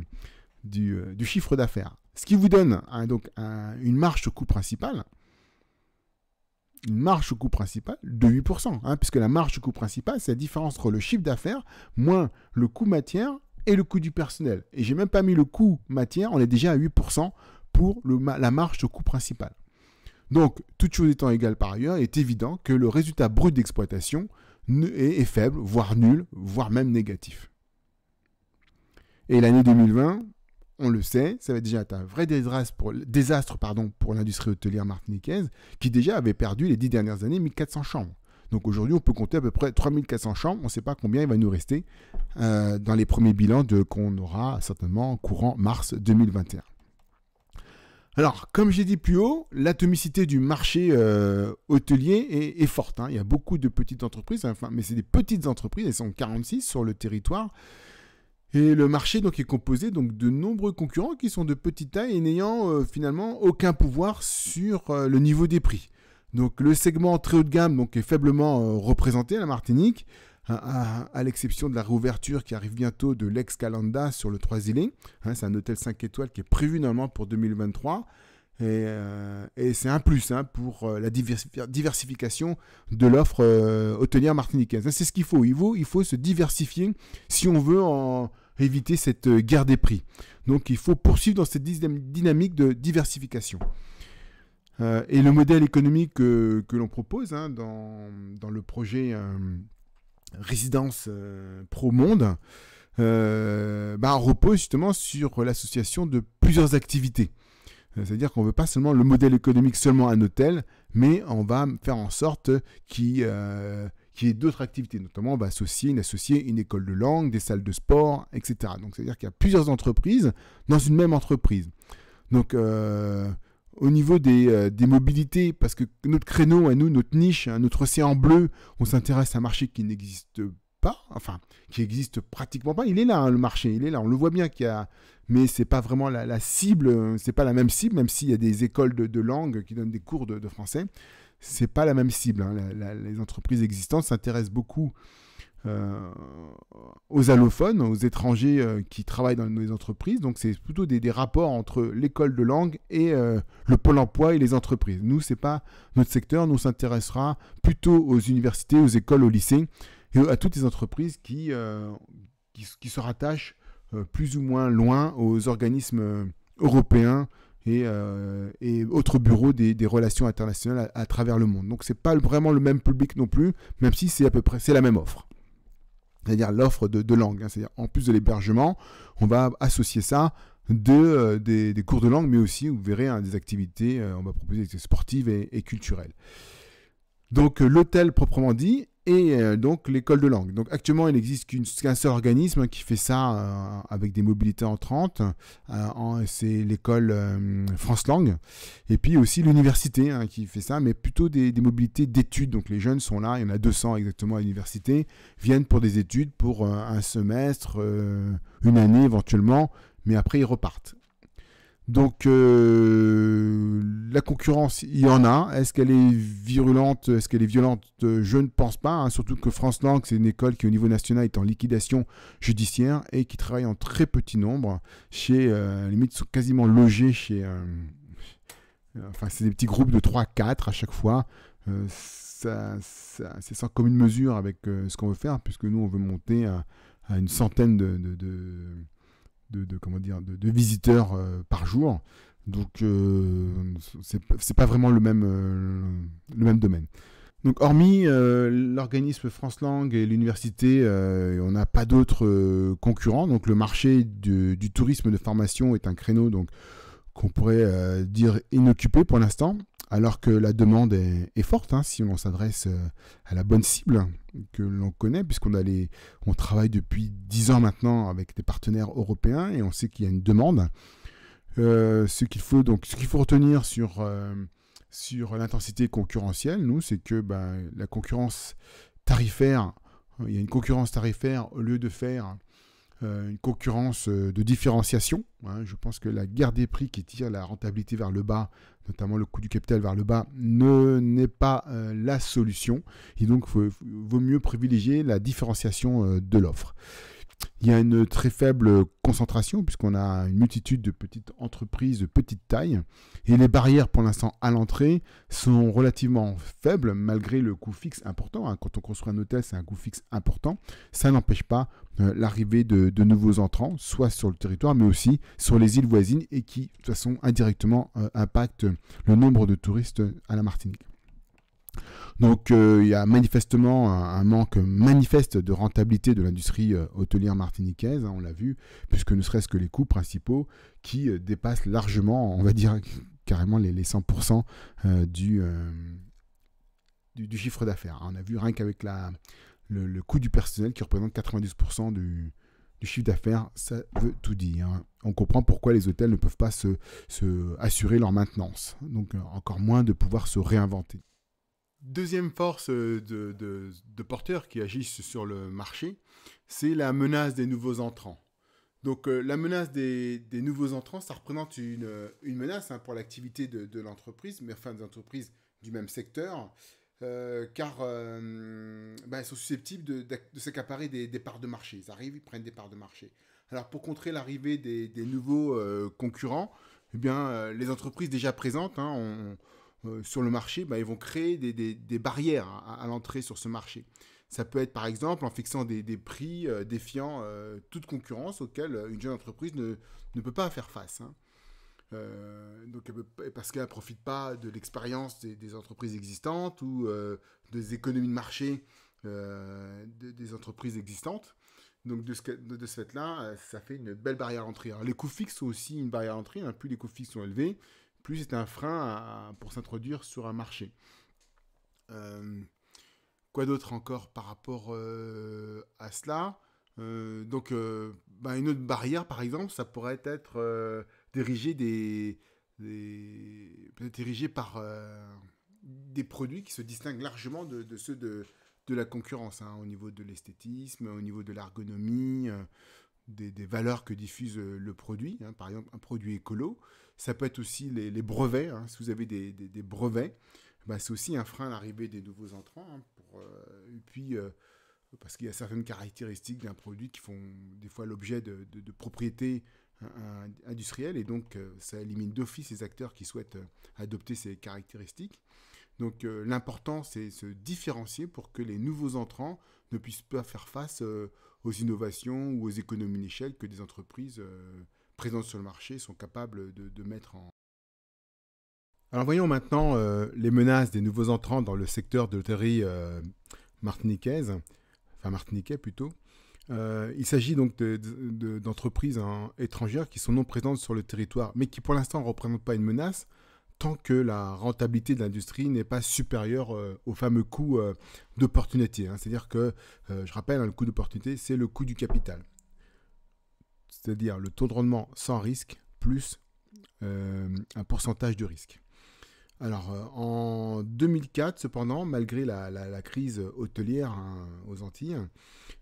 euh, du, chiffre d'affaires. Ce qui vous donne hein, donc une marge au coût principal, une marge coût principal de 8%, hein, puisque la marge au coût principal, c'est la différence entre le chiffre d'affaires moins le coût matière et le coût du personnel. Et j'ai même pas mis le coût matière, on est déjà à 8% pour la marge au coût principal. Donc, toute chose étant égale par ailleurs, il est évident que le résultat brut d'exploitation est faible, voire nul, voire même négatif. Et l'année 2020, on le sait, ça va déjà être un vrai désastre pour, l'industrie hôtelière martiniquaise, qui déjà avait perdu les dix dernières années 1400 chambres. Donc aujourd'hui, on peut compter à peu près 3400 chambres. On ne sait pas combien il va nous rester euh, dans les premiers bilans qu'on aura certainement courant mars 2021. Alors, comme j'ai dit plus haut, l'atomicité du marché euh, hôtelier est, forte. Hein. Il y a beaucoup de petites entreprises, enfin, mais c'est des petites entreprises, elles sont 46 sur le territoire. Et le marché donc est composé donc de nombreux concurrents qui sont de petite taille et n'ayant euh, finalement aucun pouvoir sur euh, le niveau des prix. Donc le segment très haut de gamme est faiblement représenté à la Martinique Hein, à, l'exception de la réouverture qui arrive bientôt de l'ex Calanda sur le Trois-Îlets. Hein, c'est un hôtel 5 étoiles qui est prévu normalement pour 2023. Euh, et, c'est un plus hein, pour euh, la diversification de l'offre euh, hôtelière martiniquaise. C'est ce qu'il faut. Il, faut. il faut se diversifier si on veut en éviter cette guerre des prix. Donc il faut poursuivre dans cette dynamique de diversification. et le modèle économique que, l'on propose dans, dans, le projet résidence euh, Pro Monde euh, bah, repose justement sur l'association de plusieurs activités. Euh, c'est-à-dire qu'on veut pas seulement le modèle économique seulement un hôtel, mais on va faire en sorte qu'il y ait d'autres activités. Notamment, on va associer une, associer une école de langue, des salles de sport, etc. Donc, c'est-à-dire qu'il y a plusieurs entreprises dans une même entreprise. Donc, au niveau euh, des, mobilités, parce que notre créneau à nous, notre niche, hein, notre océan bleu, on s'intéresse à un marché qui n'existe pas, enfin, qui existe pratiquement pas. Il est là, hein, le marché, il est là, on le voit bien qu'il y a. Mais c'est pas vraiment la, la cible, euh, c'est pas la même cible, même s'il y a des écoles de, langue qui donnent des cours de, français. français, n'est pas la même cible. Hein. les entreprises existantes s'intéressent beaucoup euh, aux allophones, aux étrangers euh, qui travaillent dans les entreprises. Donc c'est plutôt des, rapports entre l'école de langue et euh, le pôle emploi et les entreprises. Nous, c'est pas notre secteur. Nous, on s'intéressera plutôt aux universités, aux écoles, aux lycées et à toutes les entreprises qui, qui, se rattachent plus ou moins loin aux organismes européens et, autres bureaux des, relations internationales à, à, travers le monde. Donc c'est pas vraiment le même public non plus, même si c'est à peu près c'est la même offre c'est-à-dire l'offre de, langue. Hein. c'est-à-dire en plus de l'hébergement, on va associer ça de, euh, des, cours de langue, mais aussi, vous verrez, hein, des activités, euh, on va proposer des activités sportives et culturelles. Donc euh, l'hôtel proprement dit, et euh, donc l'école de langue. Donc actuellement, il n'existe qu'un seul organisme qui fait ça euh, avec des mobilités entrantes. Euh, c'est l'école France Langue. Et puis aussi l'université hein, qui fait ça, mais plutôt des, des mobilités d'études. Donc les jeunes sont là, il y en a 200 exactement à l'université, viennent pour des études, pour un semestre, une année éventuellement, mais après ils repartent. Donc euh, la concurrence, il y en a. Est-ce qu'elle est virulente Est-ce qu'elle est violente euh, Je ne pense pas. Hein. Surtout que France langue c'est une école qui au niveau national est en liquidation judiciaire et qui travaille en très petit nombre. Chez, euh, les sont quasiment logés chez... Euh, enfin, c'est des petits groupes de 3-4 à chaque fois. ça, ça c'est sans commune mesure avec ce qu'on veut faire, puisque nous, on veut monter à, une centaine de de, comment dire, de, visiteurs euh, par jour. Donc, euh, ce c'est pas vraiment le même, euh, le même domaine. Donc, hormis l'organisme France Langue et l'université, on n'a pas d'autres concurrents. Donc, le marché du tourisme de formation est un créneau donc, qu'on pourrait euh, dire inoccupé pour l'instant, alors que la demande est, forte hein, si on s'adresse euh, à la bonne cible que l'on connaît, puisqu'on on travaille depuis 10 ans maintenant avec des partenaires européens et on sait qu'il y a une demande. Euh, ce qu'il faut donc, ce qu'il faut retenir sur sur l'intensité concurrentielle, nous, c'est que ben, la concurrence tarifaire, il y a une concurrence tarifaire au lieu de faire euh, une concurrence euh, de différenciation. Hein. je pense que la guerre des prix qui tire la rentabilité vers le bas, notamment le coût du capital vers le bas, ne n'est pas euh, la solution. Et donc, il vaut mieux privilégier la différenciation de l'offre. Il y a une très faible concentration puisqu'on a une multitude de petites entreprises de petite taille et les barrières pour l'instant à l'entrée sont relativement faibles malgré le coût fixe important. Hein, quand on construit un hôtel, c'est un coût fixe important. Ça n'empêche pas euh, l'arrivée de, nouveaux entrants, soit sur le territoire, mais aussi sur les îles voisines et qui, de toute façon, indirectement euh, impactent le nombre de touristes à la Martinique. Donc euh, il y a manifestement un, manque manifeste de rentabilité de l'industrie euh, hôtelière martiniquaise, hein, on l'a vu, puisque ne serait-ce que les coûts principaux qui euh, dépassent largement, on va dire carrément les, 100% du, du, chiffre d'affaires. Hein. On a vu rien qu'avec la, le, coût du personnel qui représente 92% du, chiffre d'affaires, ça veut tout dire. Hein. On comprend pourquoi les hôtels ne peuvent pas se, se assurer leur maintenance, donc encore moins de pouvoir se réinventer. Deuxième force euh, de, porteurs qui agissent sur le marché, c'est la menace des nouveaux entrants. Donc euh, la menace des, nouveaux entrants, ça représente une, menace hein, pour l'activité de, l'entreprise, mais enfin des entreprises du même secteur, euh, car bah, elles sont susceptibles de, s'accaparer des, parts de marché. Ils arrivent, ils prennent des parts de marché. Alors pour contrer l'arrivée des, nouveaux concurrents, eh bien, les entreprises déjà présentes, hein, ont... Euh, sur le marché, bah, ils vont créer des, barrières à, l'entrée sur ce marché. Ça peut être par exemple en fixant des, prix euh, défiant euh, toute concurrence auquel une jeune entreprise ne, peut pas faire face. Hein. donc parce qu'elle ne profite pas de l'expérience des, entreprises existantes ou des économies de marché des entreprises existantes. Donc de ce, fait-là, ça fait une belle barrière d'entrée. Les coûts fixes sont aussi une barrière d'entrée. Hein. Plus les coûts fixes sont élevés, plus c'est un frein pour s'introduire sur un marché. Euh, quoi d'autre encore par rapport euh, à cela euh, Donc, bah, une autre barrière, par exemple, ça pourrait être dirigé des, par des produits qui se distinguent largement de, ceux de, la concurrence, hein, au niveau de l'esthétisme, au niveau de l'ergonomie. Des, valeurs que diffuse le produit, hein. par exemple un produit écolo, ça peut être aussi les, brevets. Hein. si vous avez des, brevets, bah, c'est aussi un frein à l'arrivée des nouveaux entrants. Hein, pour, euh, et puis, euh, parce qu'il y a certaines caractéristiques d'un produit qui font des fois l'objet de, propriétés hein, industrielles. Et donc, euh, ça élimine d'office les acteurs qui souhaitent adopter ces caractéristiques. Donc, l'important, c'est se différencier pour que les nouveaux entrants ne puissent pas faire face aux innovations ou aux économies d'échelle que des entreprises présentes sur le marché sont capables de, mettre en... Alors voyons maintenant euh, les menaces des nouveaux entrants dans le secteur de l'hôtellerie euh, martiniquaise, enfin martiniquais plutôt. Euh, il s'agit donc d'entreprises étrangères qui sont non présentes sur le territoire, mais qui pour l'instant ne représentent pas une menace tant que la rentabilité de l'industrie n'est pas supérieure au fameux coût d'opportunité. Hein. C'est-à-dire que, je rappelle, hein, le coût d'opportunité, c'est le coût du capital c'est-à-dire le taux de rendement sans risque plus euh, un pourcentage de risque. Alors euh, en 2004, cependant, malgré la, crise hôtelière hein, aux Antilles,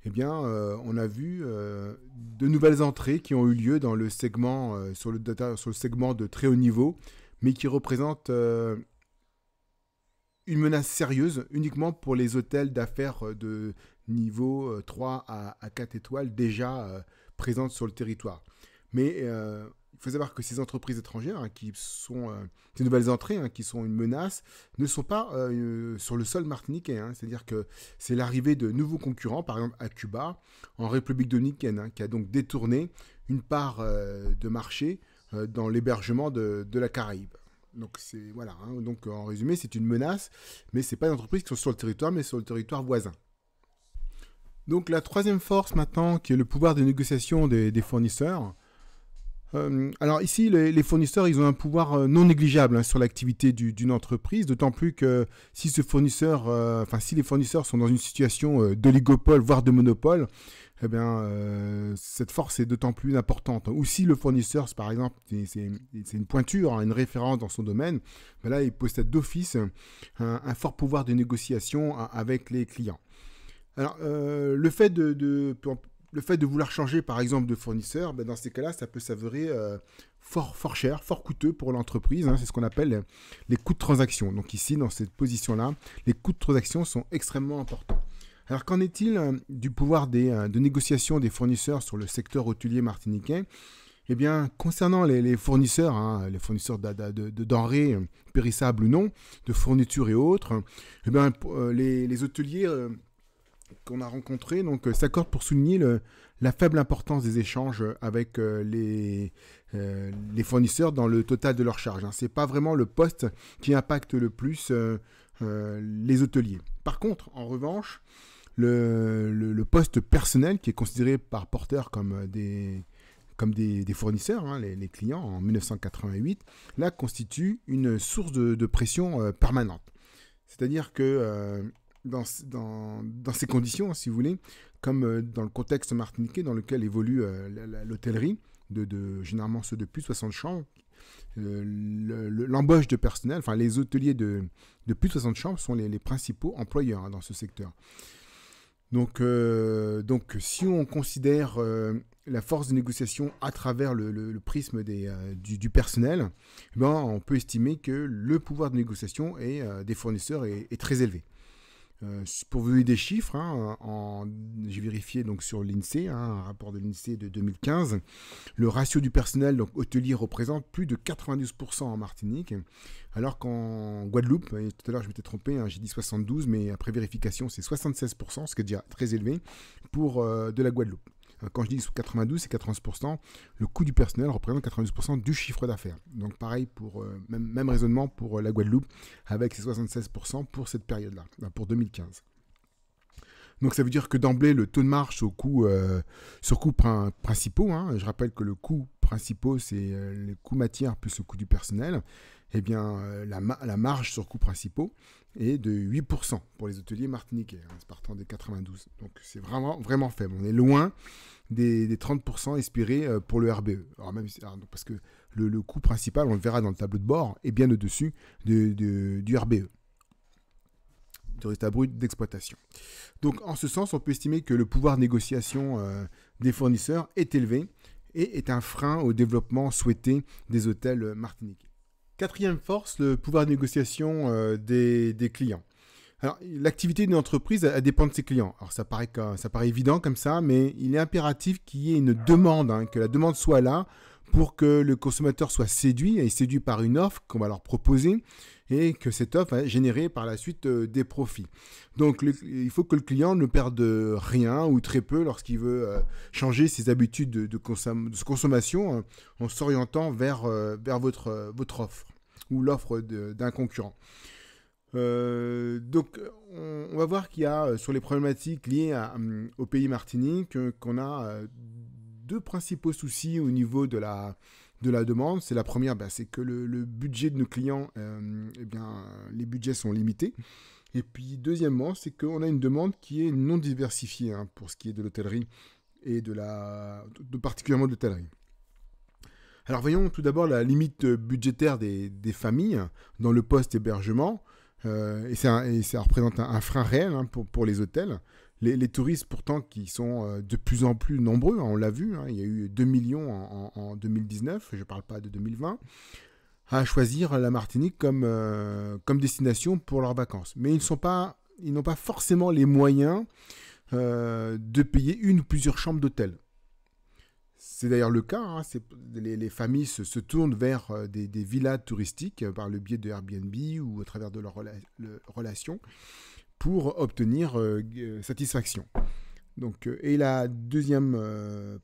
eh bien, euh, on a vu de nouvelles entrées qui ont eu lieu dans le segment, sur, le sur le segment de très haut niveau, mais qui représentent une menace sérieuse uniquement pour les hôtels d'affaires de niveau 3 à, 4 étoiles déjà présentes sur le territoire. Mais euh, il faut savoir que ces entreprises étrangères, hein, qui sont euh, ces nouvelles entrées, hein, qui sont une menace, ne sont pas euh, sur le sol martiniquais. Hein. C'est-à-dire que c'est l'arrivée de nouveaux concurrents, par exemple à Cuba, en République dominicaine, qui a donc détourné une part de marché dans l'hébergement de, la Caraïbe. Donc voilà. donc en résumé, c'est une menace, mais ce c'est pas une entreprises qui sont sur le territoire, mais sur le territoire voisin. Donc la troisième force maintenant, qui est le pouvoir de négociation des, fournisseurs. Euh, alors ici, les, fournisseurs, ils ont un pouvoir euh, non négligeable hein, sur l'activité d'une entreprise, d'autant plus que si ce fournisseur, euh, si les fournisseurs sont dans une situation d'oligopole, voire de monopole, eh bien, cette force est d'autant plus importante. Ou si le fournisseur, par exemple, c'est une pointure, hein, une référence dans son domaine, ben là, il possède d'office un, fort pouvoir de négociation hein, avec les clients. Alors, euh, le, fait de, le fait de vouloir changer, par exemple, de fournisseur, ben, dans ces cas-là, ça peut s'avérer euh, fort, fort cher, fort coûteux pour l'entreprise. Hein, c'est ce qu'on appelle les coûts de transaction. Donc ici, dans cette position-là, les coûts de transaction sont extrêmement importants. Alors qu'en est-il euh, du pouvoir des, de négociation des fournisseurs sur le secteur hôtelier martiniquais Eh bien, concernant les, fournisseurs, les fournisseurs hein, de, denrées périssables ou non, de fournitures et autres, eh bien, les hôteliers qu'on a rencontré donc, euh, s'accordent pour souligner le, la faible importance des échanges euh, avec euh, les, fournisseurs dans le total de leurs charges. Hein. C'est pas vraiment le poste qui impacte le plus les hôteliers. Par contre, en revanche, le, poste personnel qui est considéré par porteur comme des, comme des, fournisseurs, hein, les, clients, en 1988, là constitue une source de, pression permanente. C'est-à-dire que dans, dans, dans, ces conditions, hein, si vous voulez, comme euh, dans le contexte martiniquais dans lequel évolue euh, l'hôtellerie, de, généralement ceux de plus de 60 chambres, euh, l'embauche de personnel, enfin les hôteliers de, de plus de 60 chambres sont les, principaux employeurs hein, dans ce secteur. Donc, donc si on considère la force de négociation à travers le, prisme des, du, personnel, eh ben, on peut estimer que le pouvoir de négociation des fournisseurs est très élevé. Euh, pour vous donner des chiffres, hein, j'ai vérifié donc sur l'INSEE, hein, un rapport de l'INSEE de 2015, le ratio du personnel donc hôtelier représente plus de 92% en Martinique, alors qu'en Guadeloupe, et tout à l'heure je m'étais trompé, hein, j'ai dit 72, mais après vérification c'est 76%, ce qui est déjà très élevé pour euh, de la Guadeloupe. Euh, quand je dis sous 92, c'est 90%. Le coût du personnel représente 92% du chiffre d'affaires. Donc pareil, pour euh, même, raisonnement pour euh, la Guadeloupe, avec ses 76% pour cette période-là, pour 2015. Donc ça veut dire que d'emblée, le taux de marche au coût, sur coûts principaux, hein, je rappelle que le coût principal, c'est les coûts matières plus le coût du personnel, eh bien, euh, la, marge sur coûts principaux est de 8% pour les hôteliers martiniquais, hein, partant des 92. Donc c'est vraiment, vraiment faible. On est loin des, 30% espérés euh, pour le RBE. même, parce que le, coût principal, on le verra dans le tableau de bord, est bien au-dessus du RBE du résultat brut d'exploitation. Donc en ce sens, on peut estimer que le pouvoir de négociation euh, des fournisseurs est élevé et est un frein au développement souhaité des hôtels martiniquais. Quatrième force, le pouvoir de négociation euh, des, clients. Alors, l'activité d'une entreprise, elle, dépend de ses clients. Alors, ça paraît, ça paraît évident comme ça, mais il est impératif qu'il y ait une demande, hein, que la demande soit là pour que le consommateur soit séduit et séduit par une offre qu'on va leur proposer et que cette offre va générer par la suite euh, des profits. Donc il faut que le client ne perde rien ou très peu lorsqu'il veut euh, changer ses habitudes de, de consommation hein, en s'orientant vers, vers votre, votre offre ou l'offre d'un concurrent. Euh, donc, on, va voir qu'il y a euh, sur les problématiques liées euh, au pays Martinique qu'on a deux principaux soucis au niveau de la, de la demande. C'est la première, ben, c'est que le, budget de nos clients, eh bien, les budgets sont limités. Et puis, deuxièmement, c'est qu'on a une demande qui est non diversifiée hein, pour ce qui est de l'hôtellerie et de la, de, particulièrement de l'hôtellerie. Alors voyons tout d'abord la limite euh, budgétaire des, familles dans le poste hébergement. Euh, et, ça, représente un, frein réel hein, pour, pour, les hôtels. Les, touristes, pourtant, qui sont euh, de plus en plus nombreux, hein, on l'a vu, hein, il y a eu 2 millions en, 2019, je ne parle pas de 2020, à choisir la Martinique comme, comme destination pour leurs vacances. Mais ils n'ont pas, pas, forcément les moyens de payer une ou plusieurs chambres d'hôtel. C'est d'ailleurs le cas. Hein, les, familles se, tournent vers euh, des, villas touristiques euh, par le biais de Airbnb ou au travers de leurs relations pour obtenir euh, satisfaction. Donc, et la deuxième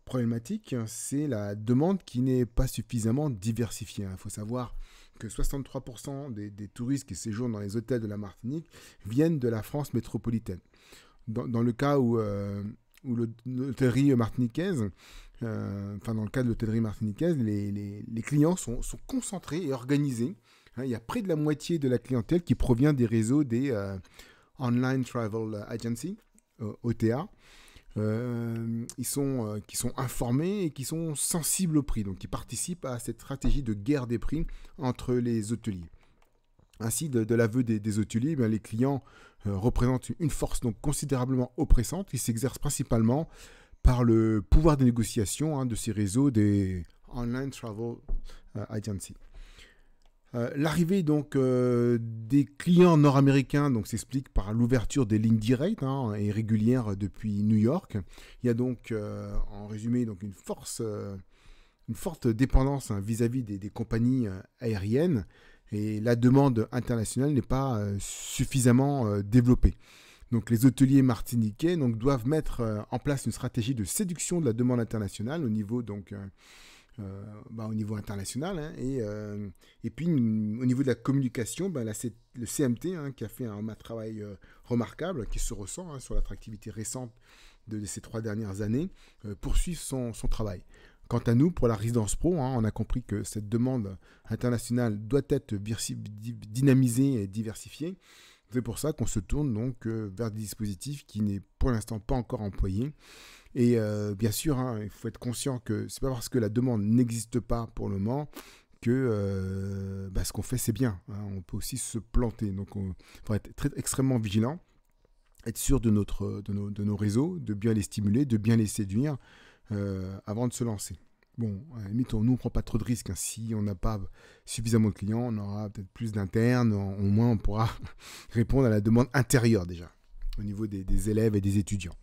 problématique, hein, c'est la demande qui n'est pas suffisamment diversifiée. Hein. Il faut savoir que 63% des, touristes qui séjournent dans les hôtels de la Martinique viennent de la France métropolitaine. Dans, le cas où, euh, où l'hôtellerie martiniquaise euh, enfin dans le cas de l'hôtellerie martiniquaise, les, clients sont, concentrés et organisés. Hein, il y a près de la moitié de la clientèle qui provient des réseaux des euh, Online Travel Agency, euh, OTA. ils sont, qui sont informés et qui sont sensibles au prix, donc ils participent à cette stratégie de guerre des prix entre les hôteliers. Ainsi, de, l'aveu des, hôteliers, eh les clients représentent une force donc considérablement oppressante ils s'exerce principalement par le pouvoir de négociation hein, de ces réseaux des Online Travel euh, Agency. Euh, l'arrivée donc euh, des clients nord-américains donc s'explique par l'ouverture des lignes directes hein, et régulières depuis New York. Il y a donc en résumé donc une une forte dépendance hein, vis-à-vis des, compagnies aériennes et la demande internationale n'est pas suffisamment développée. Donc les hôteliers martiniquais donc, doivent mettre euh, en place une stratégie de séduction de la demande internationale au niveau donc euh, euh, bah, au niveau international hein, et, et puis mm, au niveau de la communication bah, le CMT hein, qui a fait un, travail remarquable qui se ressent hein, sur l'attractivité récente de, ces trois dernières années poursuit son, son, travail Quant à nous, pour la résidence pro, on a compris que cette demande internationale doit être dynamisée et diversifiée. C'est pour ça qu'on se tourne donc euh, vers des dispositifs qui n'est pour l'instant pas encore employé. Et euh, bien sûr, hein, il faut être conscient que c'est pas parce que la demande n'existe pas pour le moment que euh, bah, ce qu'on fait c'est bien. Hein. on peut aussi se planter. Donc il faut être très, extrêmement vigilant, être sûr de, notre, de, nos, réseaux, de bien les stimuler, de bien les séduire avant de se lancer bon, limite, on, nous, on prend pas trop de risques. Hein. Si on n'a pas suffisamment de clients, on aura peut-être plus d'internes. Au moins, on pourra [laughs] répondre à la demande intérieure déjà, au niveau des élèves et des étudiants.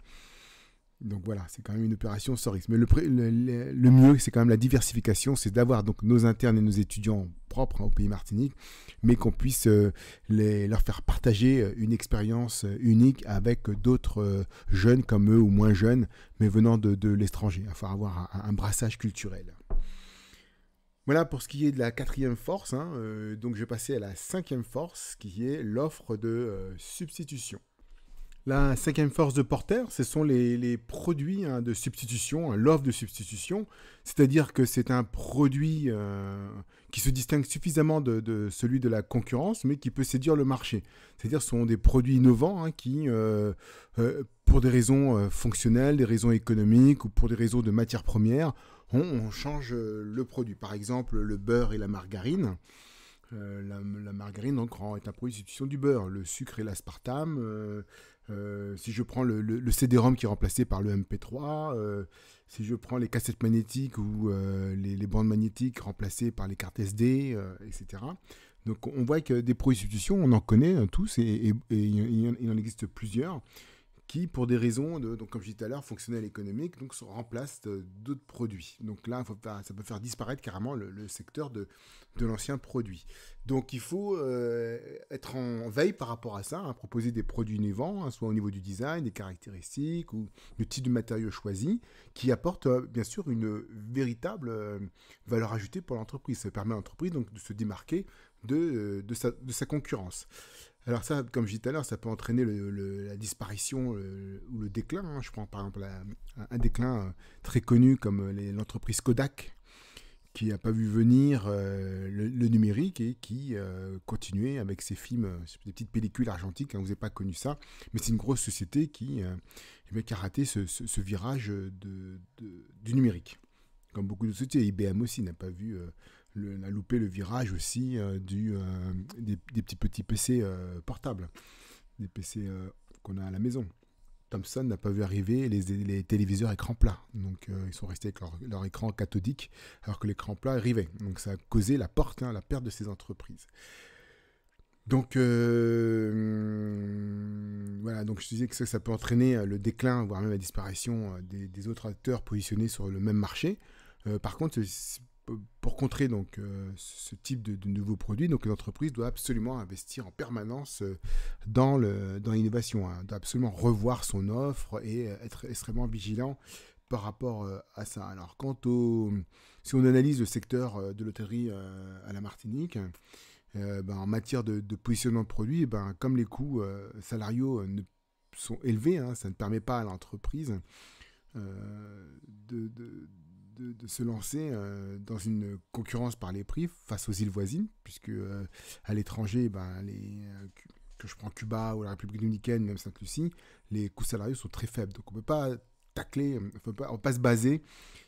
Donc voilà, c'est quand même une opération sans Mais le, le, mieux, c'est quand même la diversification, c'est d'avoir donc nos internes et nos étudiants propres hein, au pays Martinique, mais qu'on puisse euh, les, leur faire partager euh, une expérience euh, unique avec d'autres jeunes comme eux ou moins jeunes, mais venant de, de l'étranger. Il faut avoir un, brassage culturel. Voilà pour ce qui est de la quatrième force. Hein, donc je vais passer à la cinquième force, qui est l'offre de substitution. La cinquième force de Porter, ce sont les, produits hein, de substitution, hein, l'offre de substitution, c'est-à-dire que c'est un produit euh, qui se distingue suffisamment de, celui de la concurrence, mais qui peut séduire le marché. C'est-à-dire ce sont des produits innovants hein, qui, euh, euh, pour des raisons fonctionnelles, des raisons économiques ou pour des raisons de matières premières, on change le produit. Par exemple, le beurre et la margarine. Euh, la, margarine est un produit substitution du beurre. Le sucre et l'aspartame. Euh, euh, si je prends le, CD-ROM qui est remplacé par le MP3, si je prends les cassettes magnétiques ou les, bandes magnétiques remplacées par les cartes SD, etc. Donc on voit que des produits substitution, on en connaît hein, tous et, il en existe plusieurs qui, pour des raisons, de, donc comme je disais tout à l'heure, fonctionnelles économiques, donc remplacent euh, d'autres produits. Donc là, faut ça peut faire disparaître carrément le, secteur de, de l'ancien produit. Donc il faut euh, être en veille par rapport à ça, hein, proposer des produits innovants, hein, soit au niveau du design, des caractéristiques ou du type de matériau choisi, qui apporte euh, bien sûr une véritable valeur ajoutée pour l'entreprise. Ça permet à l'entreprise donc de se démarquer de, de, sa, de sa concurrence. Alors ça, comme je disais tout à l'heure, ça peut entraîner la disparition euh, ou le déclin. Hein. Je prends par exemple un déclin euh, très connu comme euh, l'entreprise Kodak, qui n'a pas vu venir le, numérique et qui continuait avec ses films, des petites pellicules argentiques. Hein, vous n'avez pas connu ça, mais c'est une grosse société qui, eh a raté ce, virage du numérique. Comme beaucoup de sociétés, IBM aussi n'a pas vu a loupé le virage aussi euh, du, euh, des, petits, petits PC euh, portables, des PC qu'on a à la maison. Thomson n'a pas vu arriver les, les téléviseurs écran plat. Donc ils sont restés avec leur, leur écran cathodique alors que l'écran plat arrivait. Donc ça a causé la, porte, hein, la perte de ces entreprises. Donc voilà, donc je disais que ça, ça, peut entraîner le déclin, voire même la disparition des, autres acteurs positionnés sur le même marché. par contre, pour contrer donc euh, ce type de, nouveaux produits, donc l'entreprise doit absolument investir en permanence euh, dans l'innovation, hein. doit absolument revoir son offre et euh, être extrêmement vigilant par rapport à ça. Alors quant au si on analyse le secteur de l'hôtellerie à la Martinique, ben, en matière de, positionnement de produits, ben, comme les coûts salariaux ne sont élevés, hein, ça ne permet pas à l'entreprise de de, se lancer euh, dans une concurrence par les prix face aux îles voisines, puisque euh, à l'étranger, ben, les, euh, que je prends Cuba ou la République dominicaine, même Sainte-Lucie, les coûts salariaux sont très faibles. Donc on peut pas tacler, euh, on ne peut pas se baser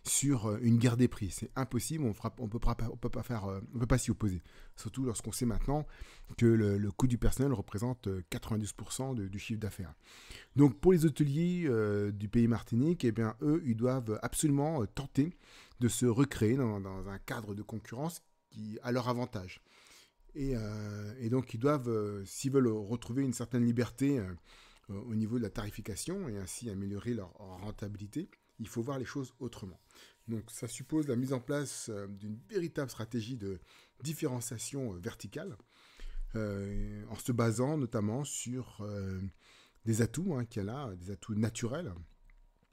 sur euh, une guerre des prix. C'est impossible, on ne peut, pas, on peut faire, euh, on peut pas s'y opposer. Surtout lorsqu'on sait maintenant que le, coût du personnel représente 92% du chiffre d'affaires. Donc pour les hôteliers du pays Martinique, eh bien eux, ils doivent absolument tenter de se recréer dans, un cadre de concurrence qui a leur avantage. Et, donc ils doivent, s'ils veulent retrouver une certaine liberté euh, au niveau de la tarification et ainsi améliorer leur rentabilité, il faut voir les choses autrement. Donc ça suppose la mise en place euh, d'une véritable stratégie de différenciation euh, verticale, en se basant notamment sur des atouts hein, qu'elle a, des atouts naturels,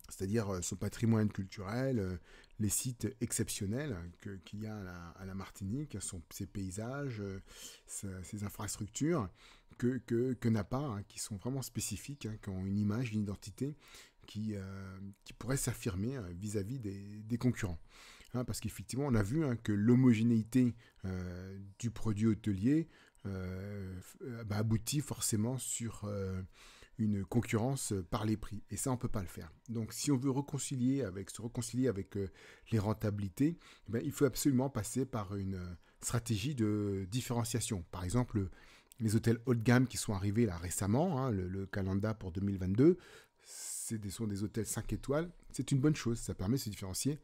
c'est-à-dire son patrimoine culturel, les sites exceptionnels qu'il y a à la, Martinique, sont ses paysages, euh, ces infrastructures, que, que, n'a pas, hein, qui sont vraiment spécifiques, hein, qui ont une image, une identité qui, euh, qui pourrait s'affirmer euh, vis-à-vis des, concurrents. Hein, parce qu'effectivement, on a vu que l'homogénéité du produit hôtelier bah, aboutit forcément sur une concurrence euh, par les prix. Et ça, on peut pas le faire. Donc, si on veut reconcilier avec, se reconcilier avec euh, les rentabilités, eh ben, il faut absolument passer par une euh, stratégie de différenciation. Par exemple, les hôtels haut de gamme qui sont arrivés là récemment, hein, le, le pour 2022, c'est sont des hôtels 5 étoiles. C'est une bonne chose, ça permet de se différencier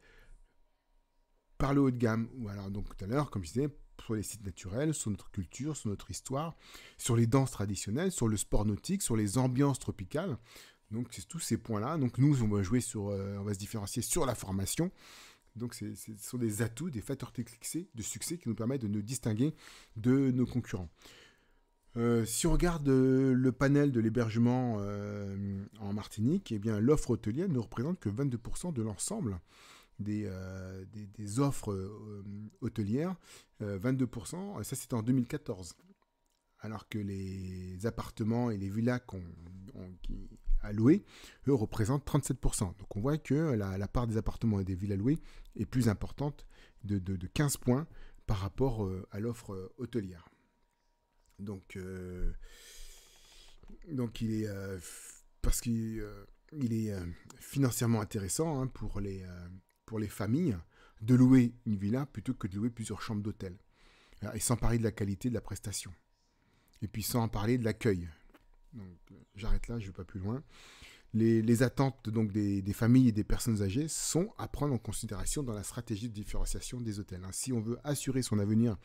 par le haut de gamme. Ou alors, donc tout à l'heure, comme je disais, sur les sites naturels, sur notre culture, sur notre histoire, sur les danses traditionnelles, sur le sport nautique, sur les ambiances tropicales. Donc c'est tous ces points-là. Donc nous, on va jouer sur, euh, on va se différencier sur la formation. Donc ce sont des atouts, des facteurs de succès qui nous permettent de nous distinguer de nos concurrents. Euh, si on regarde euh, le panel de l'hébergement en Martinique, eh bien l'offre hôtelière ne représente que 22% de l'ensemble des, des, offres hôtelières 22%, euh, ça c'était en 2014. Alors que les appartements et les villas qu'on à louer, eux, représentent 37%. Donc on voit que la, part des appartements et des villas louées est plus importante de, 15 points par rapport euh, à l'offre euh, hôtelière. Donc, donc il est parce qu'il est financièrement intéressant hein, pour les pour les familles de louer une villa plutôt que de louer plusieurs chambres d'hôtel. Et sans parler de la qualité de la prestation. Et puis sans parler de l'accueil. Euh, j'arrête là, je ne vais pas plus loin. Les, attentes donc, des, familles et des personnes âgées sont à prendre en considération dans la stratégie de différenciation des hôtels. Hein, si on veut assurer son avenir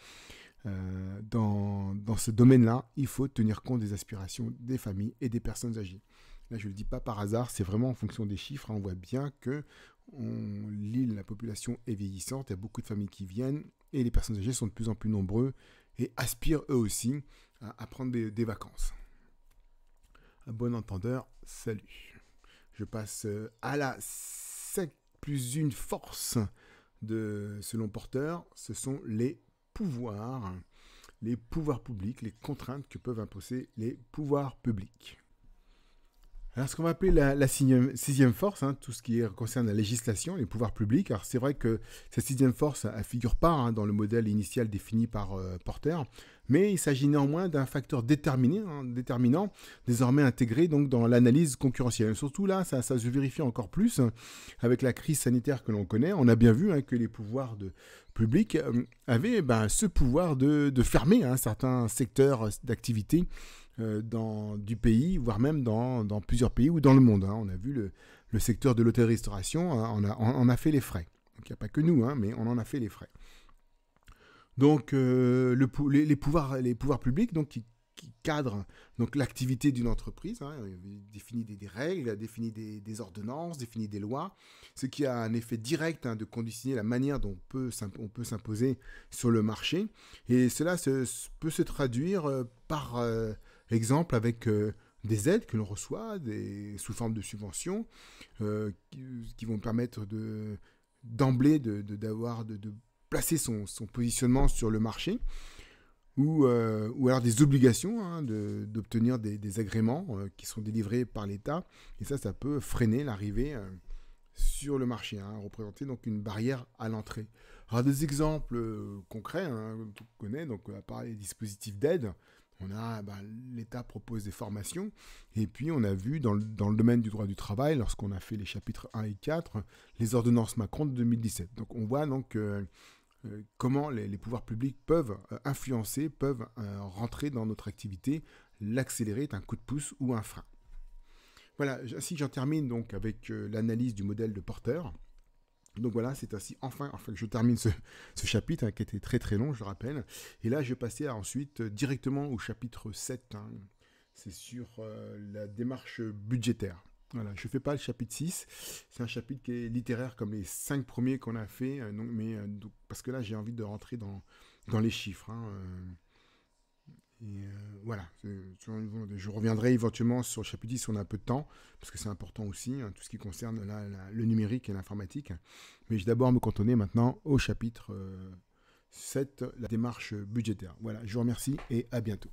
euh, dans, dans ce domaine-là, il faut tenir compte des aspirations des familles et des personnes âgées. Là, je ne le dis pas par hasard, c'est vraiment en fonction des chiffres. Hein. on voit bien que l'île, la population est vieillissante, il y a beaucoup de familles qui viennent, et les personnes âgées sont de plus en plus nombreux et aspirent eux aussi à, prendre des, vacances. Un bon entendeur, salut. Je passe euh, à la sept plus une force de, ce long porteur, ce sont les pouvoirs, les pouvoirs publics, les contraintes que peuvent imposer les pouvoirs publics. Alors, ce qu'on va appeler la, sixième, force, hein, tout ce qui concerne la législation, les pouvoirs publics. Alors, c'est vrai que cette sixième force, ne figure pas hein, dans le modèle initial défini par euh, Porter, mais il s'agit néanmoins d'un facteur déterminé, hein, déterminant, désormais intégré donc dans l'analyse concurrentielle. surtout là, ça, se vérifie encore plus avec la crise sanitaire que l'on connaît. On a bien vu que les pouvoirs de, publics euh, avaient ben, ce pouvoir de, de fermer certains secteurs d'activité euh, dans, du pays, voire même dans, dans, plusieurs pays ou dans le monde. Hein. On a vu le, le secteur de l'hôtel-restauration, hein, on, a, on, a fait les frais. Donc il n'y a pas que nous, hein, mais on en a fait les frais. Donc euh, le, les, pouvoirs, les pouvoirs publics donc, qui, qui cadrent donc, l'activité d'une entreprise, hein, euh, définit des, règles, définit des, des, ordonnances, définit des lois, ce qui a un effet direct hein, de conditionner la manière dont on peut, on peut s'imposer sur le marché. Et cela peut se traduire par... Exemple avec euh, des aides que l'on reçoit sous forme de subventions euh, qui, vont permettre d'emblée de, d'avoir de, placer son, positionnement sur le marché ou, euh, alors des obligations hein, d'obtenir des, agréments qui sont délivrés par l'État et ça ça peut freiner l'arrivée sur le marché hein, représenter donc une barrière à l'entrée alors des exemples concrets hein, connaît donc à part les dispositifs d'aide on a, bah, l'État propose des formations, et puis on a vu dans le, domaine du droit du travail, lorsqu'on a fait les chapitres 1 et 4, les ordonnances Macron de 2017. Donc on voit donc euh, euh, comment les, pouvoirs publics peuvent euh, influencer, peuvent rentrer dans notre activité. L'accélérer est un coup de pouce ou un frein. Voilà, ainsi j'en termine donc avec l'analyse du modèle de Porter. Donc voilà, c'est ainsi, enfin, enfin, je termine ce, chapitre hein, qui était très très long, je rappelle. Et là, je vais passer à, ensuite euh, directement au chapitre 7. Hein. C'est sur euh, la démarche budgétaire. Voilà, je ne fais pas le chapitre 6. C'est un chapitre qui est littéraire comme les 5 premiers qu'on a fait. Euh, mais, parce que là, j'ai envie de rentrer dans, dans les chiffres. Hein, et euh, voilà, Je reviendrai éventuellement sur le chapitre 10 si on a un peu de temps, parce que c'est important aussi, hein, tout ce qui concerne le numérique et l'informatique. Mais je vais d'abord me cantonner maintenant au chapitre 7, euh, la démarche budgétaire. Voilà, je vous remercie et à bientôt.